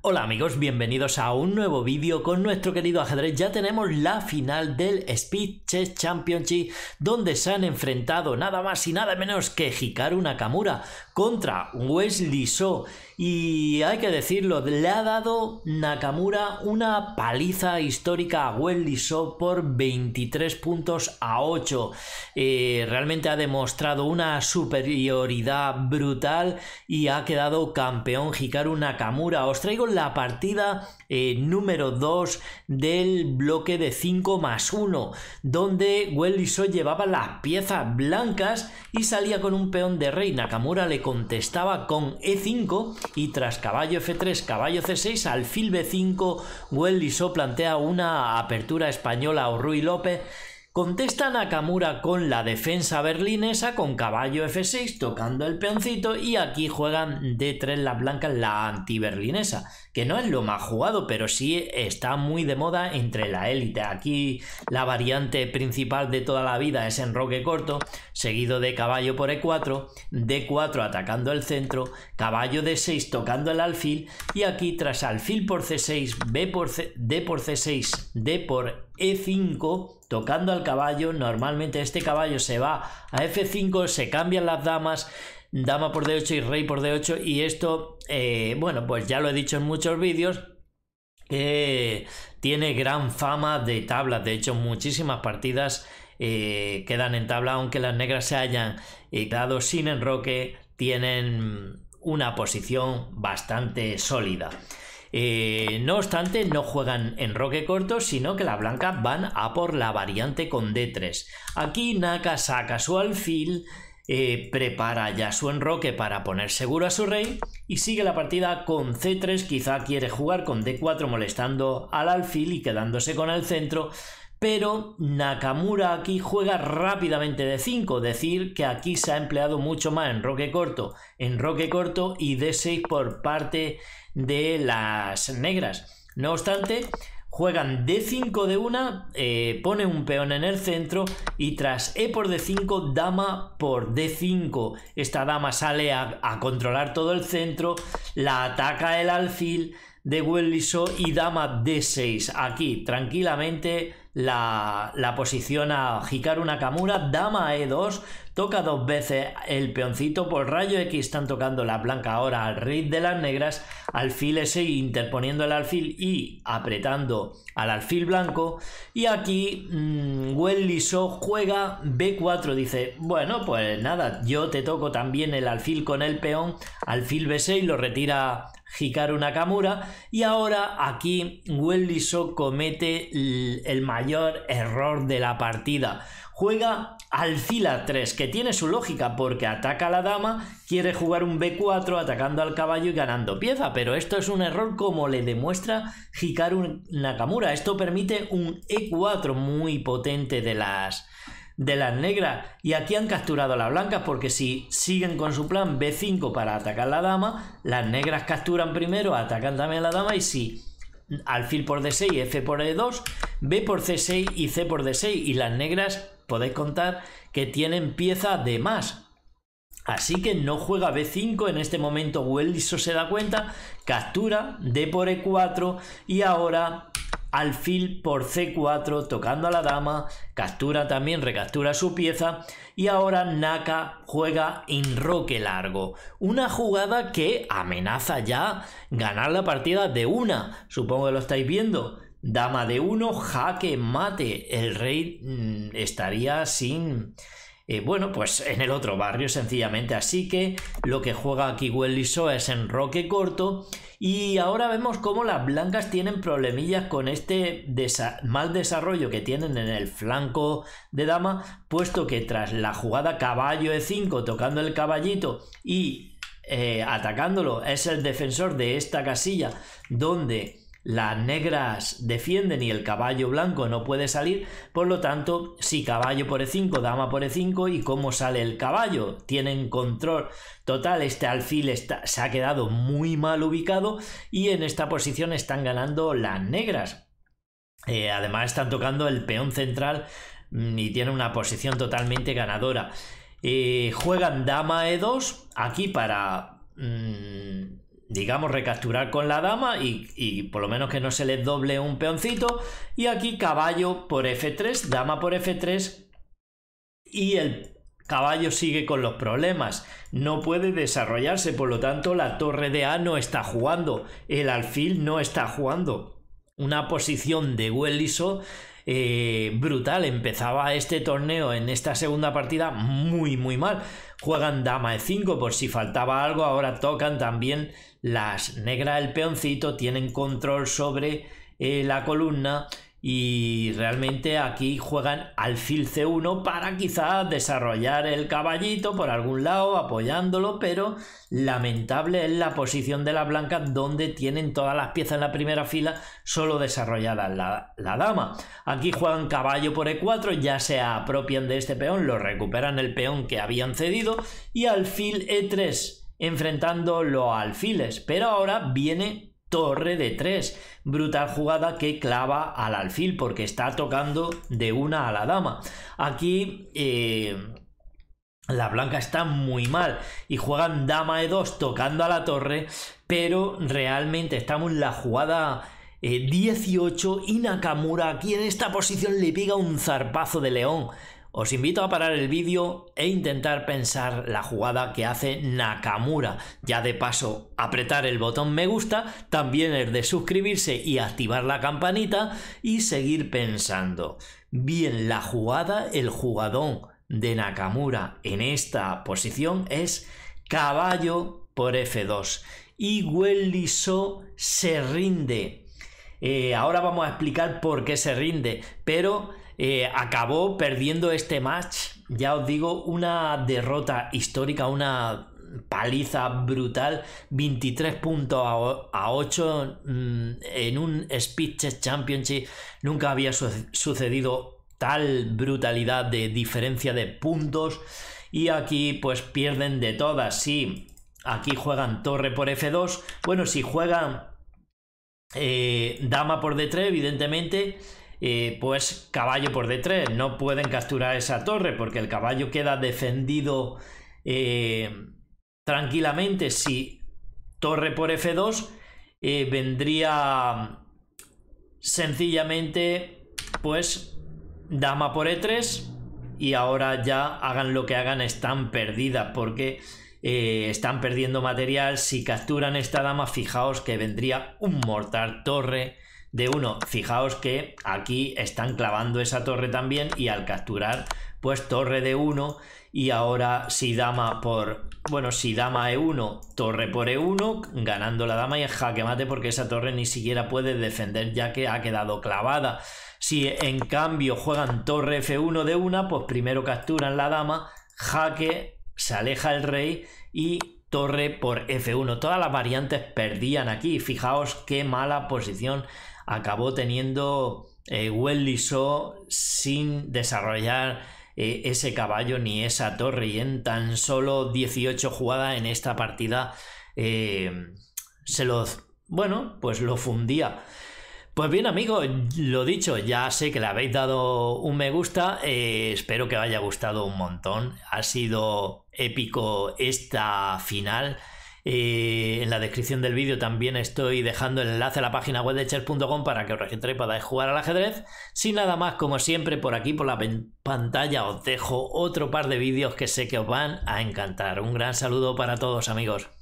Hola amigos, bienvenidos a un nuevo vídeo con nuestro querido ajedrez. Ya tenemos la final del Speed Chess Championship donde se han enfrentado nada más y nada menos que Hikaru Nakamura contra Wesley Shaw. Y hay que decirlo, le ha dado Nakamura una paliza histórica a Wesley Shaw por 23 puntos a 8. Eh, realmente ha demostrado una superioridad brutal y ha quedado campeón Hikaru Nakamura. Os traigo la partida eh, número 2 del bloque de 5 más 1, donde Wendy llevaba las piezas blancas y salía con un peón de rey. Nakamura le contestaba con E5 y tras caballo F3, caballo C6, alfil B5, Wendy plantea una apertura española o Rui López Contesta Nakamura con la defensa berlinesa con caballo F6 tocando el peoncito y aquí juegan D3 la blanca, la anti que no es lo más jugado, pero sí está muy de moda entre la élite. Aquí la variante principal de toda la vida es enroque corto, seguido de caballo por E4, D4 atacando el centro, caballo D6 tocando el alfil y aquí tras alfil por C6, B por D por C6, D por e5 tocando al caballo. Normalmente este caballo se va a F5, se cambian las damas, dama por D8 y rey por D8 y esto, eh, bueno, pues ya lo he dicho en muchos vídeos. tiene gran fama de tablas, de hecho muchísimas partidas eh, quedan en tabla, aunque las negras se hayan eh, quedado sin enroque, tienen una posición bastante sólida. Eh, no obstante, no juegan en roque corto, sino que la blanca van a por la variante con D3. Aquí Naka saca su alfil, eh, prepara ya su enroque para poner seguro a su rey y sigue la partida con C3, quizá quiere jugar con D4 molestando al alfil y quedándose con el centro, pero Nakamura aquí juega rápidamente de 5, decir que aquí se ha empleado mucho más en roque corto, en roque corto y d 6 por parte de las negras. No obstante, juegan D5 de una, eh, pone un peón en el centro y tras E por D5, dama por D5. Esta dama sale a controlar todo el centro, la ataca el alfil, de Welliso y dama D6. Aquí, tranquilamente, la, la posición a Hikaru Nakamura, dama E2, toca dos veces el peoncito por rayo X, están tocando la blanca ahora al rey de las negras, alfil s interponiendo el alfil y apretando al alfil blanco, y aquí mmm, juega B4, dice, bueno, pues nada, yo te toco también el alfil con el peón, alfil B6 lo retira Hikaru Nakamura. Y ahora aquí Well comete el mayor error de la partida. Juega alfila 3, que tiene su lógica porque ataca a la dama, quiere jugar un B4 atacando al caballo y ganando pieza, pero esto es un error como le demuestra Hikaru Nakamura. Esto permite un E4 muy potente de las de las negras y aquí han capturado las blancas porque si siguen con su plan B5 para atacar la dama, las negras capturan primero, atacan también a la dama y si alfil por D6, F por E2, B por C6 y C por D6 y las negras podéis contar que tienen pieza de más. Así que no juega B5, en este momento Welliso se da cuenta, captura D por E4 y ahora alfil por c4 tocando a la dama, captura también, recaptura su pieza y ahora Naka juega en Roque largo, una jugada que amenaza ya ganar la partida de una, supongo que lo estáis viendo. Dama de uno, jaque mate. El rey mm, estaría sin, eh, bueno, pues en el otro barrio sencillamente. Así que lo que juega aquí Welliso es en roque corto y ahora vemos cómo las blancas tienen problemillas con este mal desarrollo que tienen en el flanco de dama, puesto que tras la jugada caballo e5 tocando el caballito y eh, atacándolo es el defensor de esta casilla donde las negras defienden y el caballo blanco no puede salir, por lo tanto, si caballo por E5, dama por E5 y cómo sale el caballo, tienen control total, este alfil está, se ha quedado muy mal ubicado y en esta posición están ganando las negras. Eh, además están tocando el peón central mm, y tiene una posición totalmente ganadora. Eh, juegan dama E2 aquí para... Mm, digamos, recapturar con la dama y, y, por lo menos que no se le doble un peoncito. Y aquí caballo por F3, dama por F3 y el caballo sigue con los problemas. No puede desarrollarse, por lo tanto la torre de A no está jugando, el alfil no está jugando. Una posición de Welliso eh, brutal. Empezaba este torneo en esta segunda partida muy, muy mal. Juegan dama e5 por si faltaba algo. Ahora tocan también las negras el peoncito. Tienen control sobre eh, la columna y realmente aquí juegan alfil C1 para quizás desarrollar el caballito por algún lado, apoyándolo, pero lamentable es la posición de la blanca donde tienen todas las piezas en la primera fila solo desarrolladas la, la dama. Aquí juegan caballo por E4, ya se apropian de este peón, lo recuperan el peón que habían cedido y alfil E3 enfrentando los alfiles, pero ahora viene Torre de 3. Brutal jugada que clava al alfil porque está tocando de una a la dama. Aquí eh, la blanca está muy mal y juegan dama E2 tocando a la torre, pero realmente estamos en la jugada... 18 eh, y Nakamura aquí en esta posición le pega un zarpazo de león os invito a parar el vídeo e intentar pensar la jugada que hace Nakamura. Ya de paso, apretar el botón me gusta, también el de suscribirse y activar la campanita y seguir pensando. Bien, la jugada, el jugadón de Nakamura en esta posición es caballo por F2 y Welliso se rinde. Eh, ahora vamos a explicar por qué se rinde, pero eh, acabó perdiendo este match. Ya os digo, una derrota histórica, una paliza brutal, 23 puntos a 8 mm, en un Speed Championship. Nunca había sucedido tal brutalidad de diferencia de puntos. Y aquí pues pierden de todas. Sí, aquí juegan torre por F2. Bueno, si juegan eh, dama por D3, evidentemente pues caballo por D3. No pueden capturar esa torre porque el caballo queda defendido eh, tranquilamente. Si torre por F2 eh, vendría sencillamente pues dama por E3 y ahora ya hagan lo que hagan están perdidas porque... Eh, están perdiendo material. Si capturan esta dama, fijaos que vendría un mortal torre de uno. Fijaos que aquí están clavando esa torre también y al capturar pues torre de 1 y ahora si dama por... Bueno, si dama E1, torre por E1, ganando la dama y el jaque mate porque esa torre ni siquiera puede defender ya que ha quedado clavada. Si en cambio juegan torre F1 de una, pues primero capturan la dama, jaque, se aleja el rey y torre por F1. Todas las variantes perdían aquí. Fijaos qué mala posición acabó teniendo eh, Welly sin desarrollar eh, ese caballo ni esa torre y en tan solo 18 jugadas en esta partida eh, se lo, bueno, pues lo fundía. Pues bien amigos, lo dicho, ya sé que le habéis dado un me gusta, eh, espero que os haya gustado un montón, ha sido épico esta final en la descripción del vídeo también estoy dejando el enlace a la página web de chess.com para que os registréis y jugar al ajedrez. Sin nada más, como siempre, por aquí por la pantalla os dejo otro par de vídeos que sé que os van a encantar. Un gran saludo para todos amigos.